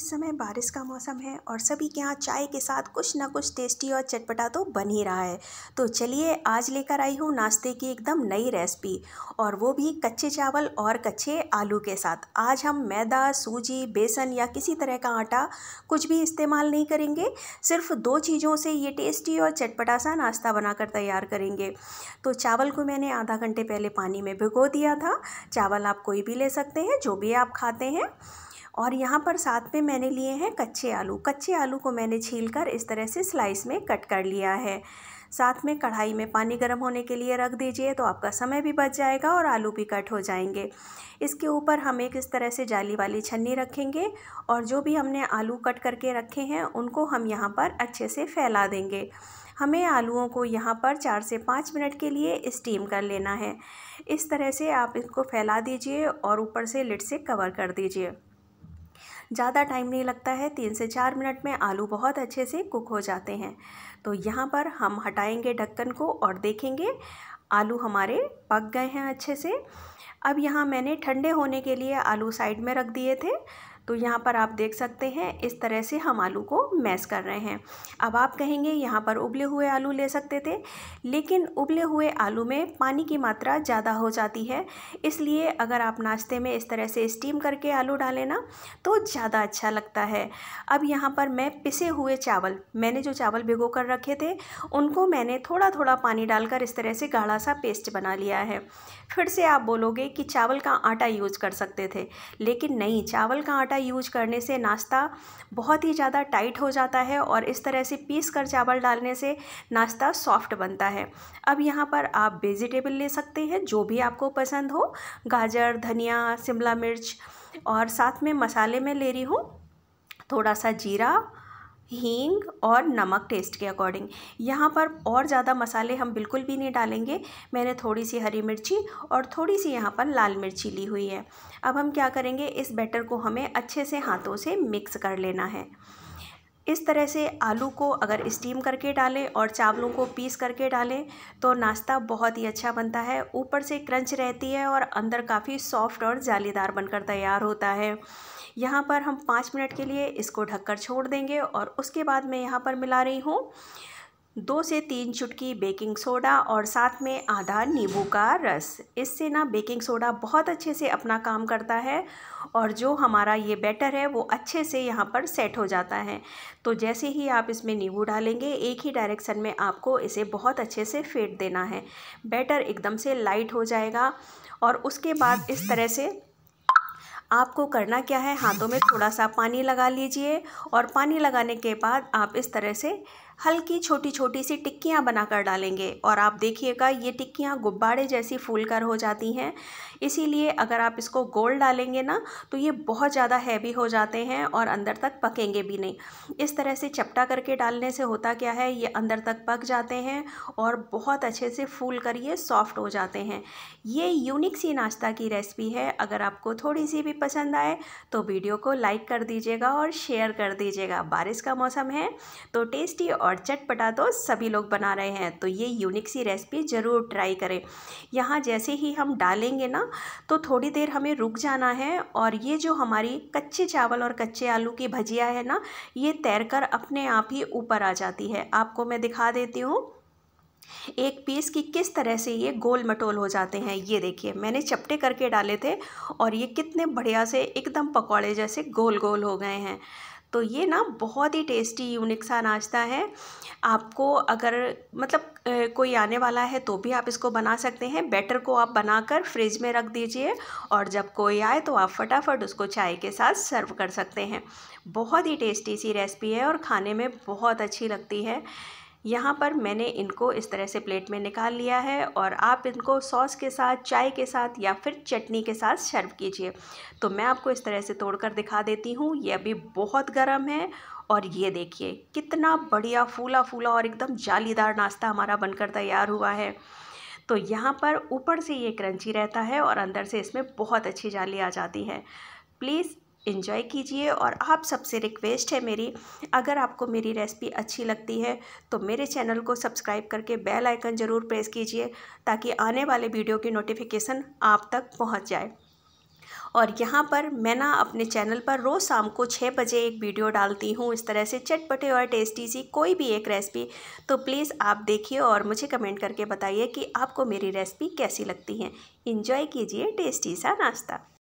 इस समय बारिश का मौसम है और सभी के यहाँ चाय के साथ कुछ ना कुछ टेस्टी और चटपटा तो बन ही रहा है तो चलिए आज लेकर आई हूँ नाश्ते की एकदम नई रेसिपी और वो भी कच्चे चावल और कच्चे आलू के साथ आज हम मैदा सूजी बेसन या किसी तरह का आटा कुछ भी इस्तेमाल नहीं करेंगे सिर्फ दो चीज़ों से ये टेस्टी और चटपटा सा नाश्ता बनाकर तैयार करेंगे तो चावल को मैंने आधा घंटे पहले पानी में भिगो दिया था चावल आप कोई भी ले सकते हैं जो भी आप खाते हैं और यहाँ पर साथ में मैंने लिए हैं कच्चे आलू कच्चे आलू को मैंने छील कर इस तरह से स्लाइस में कट कर लिया है साथ में कढ़ाई में पानी गर्म होने के लिए रख दीजिए तो आपका समय भी बच जाएगा और आलू भी कट हो जाएंगे इसके ऊपर हम एक इस तरह से जाली वाली छन्नी रखेंगे और जो भी हमने आलू कट करके रखे हैं उनको हम यहाँ पर अच्छे से फैला देंगे हमें आलूओं को यहाँ पर चार से पाँच मिनट के लिए स्टीम कर लेना है इस तरह से आप इसको फैला दीजिए और ऊपर से लिट से कवर कर दीजिए ज़्यादा टाइम नहीं लगता है तीन से चार मिनट में आलू बहुत अच्छे से कुक हो जाते हैं तो यहाँ पर हम हटाएंगे ढक्कन को और देखेंगे आलू हमारे पक गए हैं अच्छे से अब यहाँ मैंने ठंडे होने के लिए आलू साइड में रख दिए थे तो यहाँ पर आप देख सकते हैं इस तरह से हम आलू को मैश कर रहे हैं अब आप कहेंगे यहाँ पर उबले हुए आलू ले सकते थे लेकिन उबले हुए आलू में पानी की मात्रा ज़्यादा हो जाती है इसलिए अगर आप नाश्ते में इस तरह से स्टीम करके आलू डालें ना तो ज़्यादा अच्छा लगता है अब यहाँ पर मैं पिसे हुए चावल मैंने जो चावल भिगो कर रखे थे उनको मैंने थोड़ा थोड़ा पानी डालकर इस तरह से गाढ़ा सा पेस्ट बना लिया है फिर से आप बोलोगे कि चावल का आटा यूज़ कर सकते थे लेकिन नहीं चावल का आटा यूज़ करने से नाश्ता बहुत ही ज़्यादा टाइट हो जाता है और इस तरह से पीस कर चावल डालने से नाश्ता सॉफ्ट बनता है अब यहाँ पर आप वेजिटेबल ले सकते हैं जो भी आपको पसंद हो गाजर धनिया शिमला मिर्च और साथ में मसाले में ले रही हूँ थोड़ा सा जीरा हींग और नमक टेस्ट के अकॉर्डिंग यहाँ पर और ज़्यादा मसाले हम बिल्कुल भी नहीं डालेंगे मैंने थोड़ी सी हरी मिर्ची और थोड़ी सी यहाँ पर लाल मिर्ची ली हुई है अब हम क्या करेंगे इस बैटर को हमें अच्छे से हाथों से मिक्स कर लेना है इस तरह से आलू को अगर स्टीम करके डालें और चावलों को पीस करके डालें तो नाश्ता बहुत ही अच्छा बनता है ऊपर से क्रंच रहती है और अंदर काफ़ी सॉफ्ट और जालीदार बनकर तैयार होता है यहाँ पर हम पाँच मिनट के लिए इसको ढककर छोड़ देंगे और उसके बाद मैं यहाँ पर मिला रही हूँ दो से तीन चुटकी बेकिंग सोडा और साथ में आधा नींबू का रस इससे ना बेकिंग सोडा बहुत अच्छे से अपना काम करता है और जो हमारा ये बैटर है वो अच्छे से यहाँ पर सेट हो जाता है तो जैसे ही आप इसमें नींबू डालेंगे एक ही डायरेक्शन में आपको इसे बहुत अच्छे से फेंट देना है बैटर एकदम से लाइट हो जाएगा और उसके बाद इस तरह से आपको करना क्या है हाथों में थोड़ा सा पानी लगा लीजिए और पानी लगाने के बाद आप इस तरह से हल्की छोटी छोटी सी टिक्कियाँ बनाकर डालेंगे और आप देखिएगा ये टिक्कियाँ गुब्बारे जैसी फूल कर हो जाती हैं इसीलिए अगर आप इसको गोल डालेंगे ना तो ये बहुत ज़्यादा हैवी हो जाते हैं और अंदर तक पकेंगे भी नहीं इस तरह से चपटा करके डालने से होता क्या है ये अंदर तक पक जाते हैं और बहुत अच्छे से फूल कर ये सॉफ्ट हो जाते हैं ये यूनिक सी नाश्ता की रेसिपी है अगर आपको थोड़ी सी भी पसंद आए तो वीडियो को लाइक कर दीजिएगा और शेयर कर दीजिएगा बारिश का मौसम है तो टेस्टी और और चटपटा तो सभी लोग बना रहे हैं तो ये यूनिक सी रेसिपी ज़रूर ट्राई करें यहाँ जैसे ही हम डालेंगे ना तो थोड़ी देर हमें रुक जाना है और ये जो हमारी कच्चे चावल और कच्चे आलू की भजिया है ना ये तैर कर अपने आप ही ऊपर आ जाती है आपको मैं दिखा देती हूँ एक पीस की किस तरह से ये गोल मटोल हो जाते हैं ये देखिए मैंने चपटे करके डाले थे और ये कितने बढ़िया से एकदम पकौड़े जैसे गोल गोल हो गए हैं तो ये ना बहुत ही टेस्टी यूनिक सा नाश्ता है आपको अगर मतलब कोई आने वाला है तो भी आप इसको बना सकते हैं बैटर को आप बनाकर फ्रिज में रख दीजिए और जब कोई आए तो आप फटाफट उसको चाय के साथ सर्व कर सकते हैं बहुत ही टेस्टी सी रेसिपी है और खाने में बहुत अच्छी लगती है यहाँ पर मैंने इनको इस तरह से प्लेट में निकाल लिया है और आप इनको सॉस के साथ चाय के साथ या फिर चटनी के साथ सर्व कीजिए तो मैं आपको इस तरह से तोड़ कर दिखा देती हूँ ये अभी बहुत गर्म है और ये देखिए कितना बढ़िया फूला फूला और एकदम जालीदार नाश्ता हमारा बनकर तैयार हुआ है तो यहाँ पर ऊपर से ये क्रंची रहता है और अंदर से इसमें बहुत अच्छी जाली आ जाती है प्लीज़ इन्जॉय कीजिए और आप सबसे रिक्वेस्ट है मेरी अगर आपको मेरी रेसिपी अच्छी लगती है तो मेरे चैनल को सब्सक्राइब करके बेल आइकन ज़रूर प्रेस कीजिए ताकि आने वाले वीडियो की नोटिफिकेशन आप तक पहुंच जाए और यहाँ पर मैं ना अपने चैनल पर रोज़ शाम को छः बजे एक वीडियो डालती हूँ इस तरह से चटपटे और टेस्टी सी कोई भी एक रेसिपी तो प्लीज़ आप देखिए और मुझे कमेंट करके बताइए कि आपको मेरी रेसिपी कैसी लगती है इन्जॉय कीजिए टेस्टी सा नाश्ता